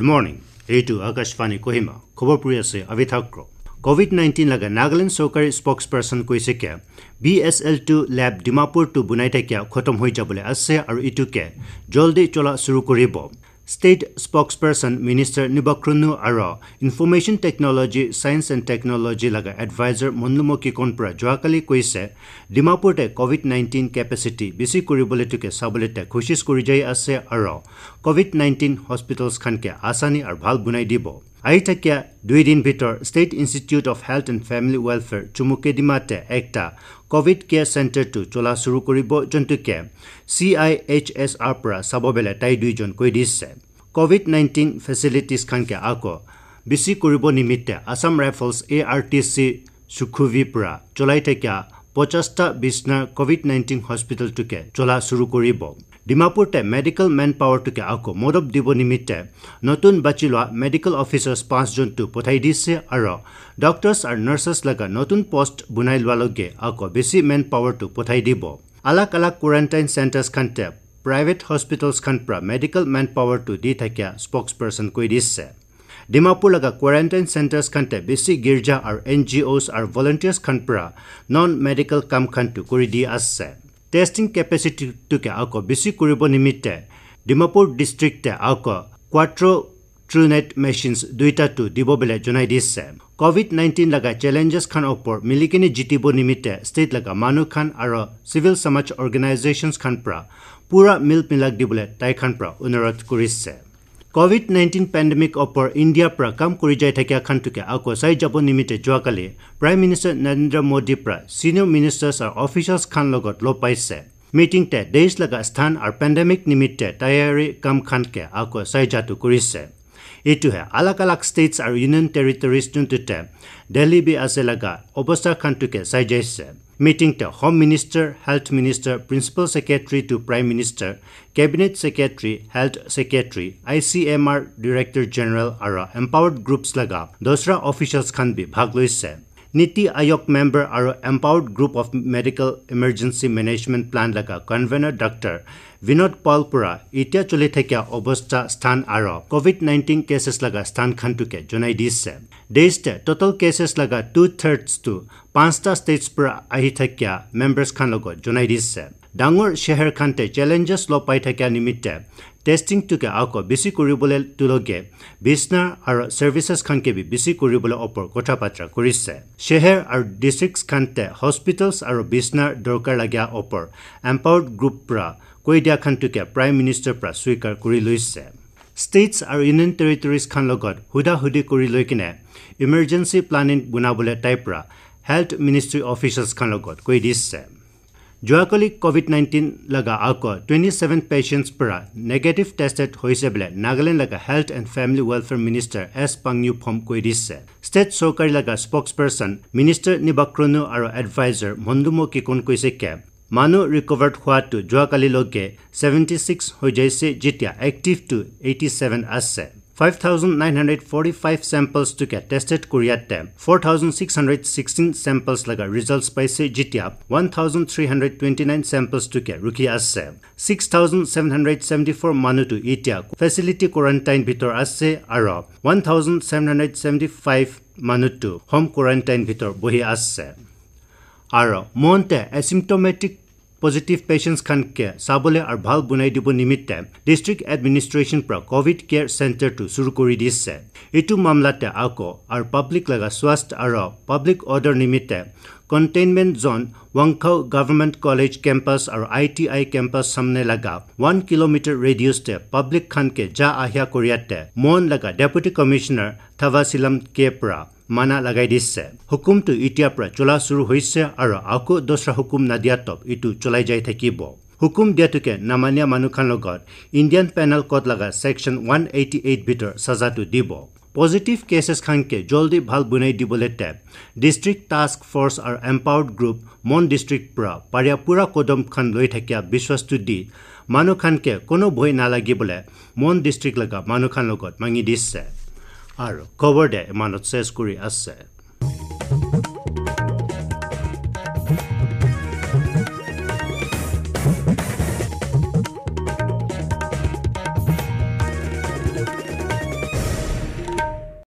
Good morning এইটো আকাশবাণী কহিমা খবৰ পৰি আছে অভিথাক্ৰ কোভিড নাইণ্টিন লাগে নাগালেণ্ড চৰকাৰী স্পক্স পাৰ্চন কৈছে কে বি এছ এল টু লেব ডিমাপুৰটো বনাই থাকিয়া খতম হৈ যাবলৈ আছে আৰু ইটোকে জলদি চলা চুৰু কৰিব State spokesperson Minister Nibakrunu Ara, Information Technology, Science and Technology laga advisor Munlumoki Konpra Joakali Kuise, Dimapurte COVID-19 capacity, Bisi Kuribuletuke Sabulete, Kushis Kurijai Ase Ara, COVID-19 hospitals Kanke, Asani Arbal Bunai Dibo. আহিতাকে দুইদিন ভিতৰ state institute of health and family welfare চুমুকে ডিমাতে একটা covid care চেণ্টাৰটো চলা চুৰু কৰিব যোনটোকে C I H S R পৰা চাব বেলে তাই দুইজন কৈ দিছে ক'ভিড নাইণ্টিন ফেচিলিটিছ খানকে আক বেছি কৰিব নিমিত্তে Assam Rifles A R T C চুখুভিৰ পৰা চলাই থকা পঁচাছটা বিছনাৰ ক'ভিড নাইণ্টিন হস্পিটেলটোকে চলা চুৰু কৰিব ডিমাপুৰতে মেডিকেল মেন পাৱাৰটোকে আকৌ মদব দিব নিমিত্তে নতুন বাচি লোৱা মেডিকেল অফিচাৰ্ছ পাঁচজনটো পঠাই দিছে আৰু ডক্টৰ্ছ আৰু নাৰ্ছেছ লগা নতুন পষ্ট বনাই লোৱালৈকে আকৌ বেছি মেন পাৱাৰটো পঠাই দিব আলাক আলাক কোৱাৰেণ্টাইন চেণ্টাৰ্ছখনতে প্ৰাইভেট হস্পিটেলছখন পৰা মেডিকেল মেন পাৱাৰটো দি থাকে স্পক্স পাৰ্চন কৈ দিছে ডিমাপুৰ লগা কোৱাৰেণ্টাইন চেণ্টাৰছ বেছি গীৰ্জা আৰু এন জি অ'ছ আৰু ভলেণ্টিয়াৰ্ছখন পৰা নন মেডিকেল কাম কৰি দি আছে টেষ্টিং কেপেচিটিটোকে আকৌ বেছি কৰিব নিমিত্তে ডিমাপুৰ ডিষ্ট্ৰিক্টে আকৌ কোৱাট্ৰ ট্ৰুনেট মেচিনছ দুয়োটাটো দিব বুলি জনাই দিছে কভিড নাইণ্টিন লগা চেলেঞ্জেছ খন ওপৰ মিলি জিতিব নিমিত্তে ষ্টেট লগা মানুহ খান আৰু চিভিল সমাজ অৰ্গেনাইজেশ্যনছ খান পৰা পুৰা মিল মিলাক দিবলৈ তাইখান পৰা অনুৰোধ কৰিছে কভিড নাইণ্টিন পেণ্ডেমিক ওপৰ ইণ্ডিয়াৰ পৰা কাম কৰি যাই থকা খানটোকে আকৌ চাই যাব নিমিত্তে যোৱাকালি প্ৰাইম মিনিষ্টাৰ নৰেন্দ্ৰ মোদীৰ পৰা ছিনিয়ৰ মিনিষ্টাৰ্ছ আৰু অফিচাৰ্ছ খান লগত লগ পাইছে মিটিংতে দেশ লগা স্থান আৰু পেণ্ডেমিক নিমিত্তে তৈয়াৰী কাম খানকে আকৌ চাইজাটো কৰিছে এইটোহে আলাগ আলাগ ষ্টেটছ আৰু ইউনিয়ন টেৰিটৰিজ যোনটোতে দিল্লী বি আছে লগা অৱস্থাখনটোকে চাই যাইছে মিটিংটো home minister health minister principal secretary to prime minister cabinet secretary health secretary I C M R director general আৰু এম্পাৱাৰ্ড গ্ৰুপছ লগা দোচৰা অফিচিয়েলছ খান বি ভাগ লৈছে নীতি আয়োগ মেম্বাৰ আৰু empowered group of medical emergency management plan লগা convenor doctor Vinod Paul পৰা এতিয়া চলি থকা অৱস্থা স্থান আৰু কভিড নাইণ্টিন কেচেছ লগা স্থানখনটোকে জনাই দিছে দেশতে ট'টেল কেছেছ লগা টু থাৰ্ডছ টু পাঁচটা ষ্টেটছ পৰা আহি থকা মেম্বাৰ্ছখন লগত জনাই দিছে ডাঙৰ চেহেৰখনতে চেলেঞ্জেছ লগ পাই থকা নিমিত্তে টেষ্টিংটোকে আকৌ বেছি কৰিবলৈ তুলকে বিচনা আৰু ছাৰ্ভিচেছখনকে বেছি কৰিবলৈ ওপৰত কথা বাৰ্তা কৰিছে চেহেৰ আৰু ডিষ্ট্ৰিক্টখনতে হস্পিটেলছ আৰু বিচনাৰ দৰকাৰ লগা ওপৰত এম্পাৱাৰ্ড গ্ৰুপ পৰা কৈ দিয়াখনটোকে প্ৰাইম মিনিষ্টাৰ পৰা স্বীকাৰ কৰি লৈছে ষ্টেটছ আৰু ইউনিয়ন টেৰিটৰিজখন লগত সুধি কৰি লৈ কিনে ইমাৰজেঞ্চি প্লানিং বনাবলৈ তাইৰ পৰা হেল্থ মিনিষ্ট্ৰী অফিচাৰ্ছখন লগত কৈ দিছে যোৱাকালি কভিড নাইণ্টিন লগা আকৌ টুৱেণ্টি ছেভেন পেচেণ্টছ পৰা নেগেটিভ টেষ্টেড হৈছে বোলে নাগালেণ্ড লগা health and family welfare minister S Pangnyu Phom কৈ দিছে ষ্টেট চৰকাৰী লগা স্পক্স পাৰ্চন মিনিষ্টাৰ নিবাক্ৰনু আৰু এডভাইজাৰ মন্দুমো কিকোণ কৈছে কে মানুহ ৰিকভাৰ্ড হোৱাটো যোৱাকালিলৈকে ছেভেণ্টি ছিক্স হৈ যাইছে যেতিয়া এক্টিভটো এইটি ছেভেন আছে 5,945 samples to get tested Korea Tem. 4,616 samples like results by se Jitya. 1,329 samples to get Rukia Asse. 6,774 Manutu Itya. Facility quarantine Bitor Asse Ara. 1,775 Manutu. Home quarantine Bitor Bohi Asse. Ara. Monte asymptomatic positive patients পেচেণ্টছখনকে চাবলৈ আৰু ভাল বুনাই দিব নিমিত্তে district administration পৰা Covid care চেণ্টাৰটো চুৰু কৰি দিছে এইটো মামলাতে আকৌ আৰু পাব্লিক লগা স্বাস্থ্য আৰু পাব্লিক অৰ্ডাৰ নিমিত্তে containment zone Wangkhao government college campus আৰু আই টি আই কেম্পাছ চামনে লগা ওৱান কিলোমিটাৰ ৰেডিঅ'ছতে পাব্লিক খানকে যা আহিয়া কৰিয়াতে মন লগা ডেপুটি কমিশ্যনাৰ থাভাচিলাম কে পৰা মানা লগাই দিছে হুকুমটো এতিয়াৰ পৰা চলা চুৰু হৈছে আৰু আকৌ দোচৰা হুকুম নাদিয়াত এইটো চলাই যাই থাকিব হুকুম দিয়াটোকে নামানীয়া মানুহখন লগত ইণ্ডিয়ান পেনেল কড লগা ছেকশ্যন ওৱান এইটি এইট ভিতৰত সজাটো দিব পজিটিভ কেচেছ খানকে জলদি ভাল বনাই দিবলৈ টেপ ডিষ্ট্ৰিক্ট টাস্ক ফৰ্চ আৰু এম্পাৱাৰ্ড গ্ৰুপ মন ডিষ্ট্ৰিক্ট পৰা পাৰিয়া পূৰা কদমখন লৈ থাকিয়া বিশ্বাসটো দি মানুহখনকে কোনো ভয় নালাগিবলৈ মন ডিষ্ট্ৰিক্ট লগা মানুহখন লগত মাঙি দিছে আৰু কভাৰ্ডে মানত চেছ কৰি আছে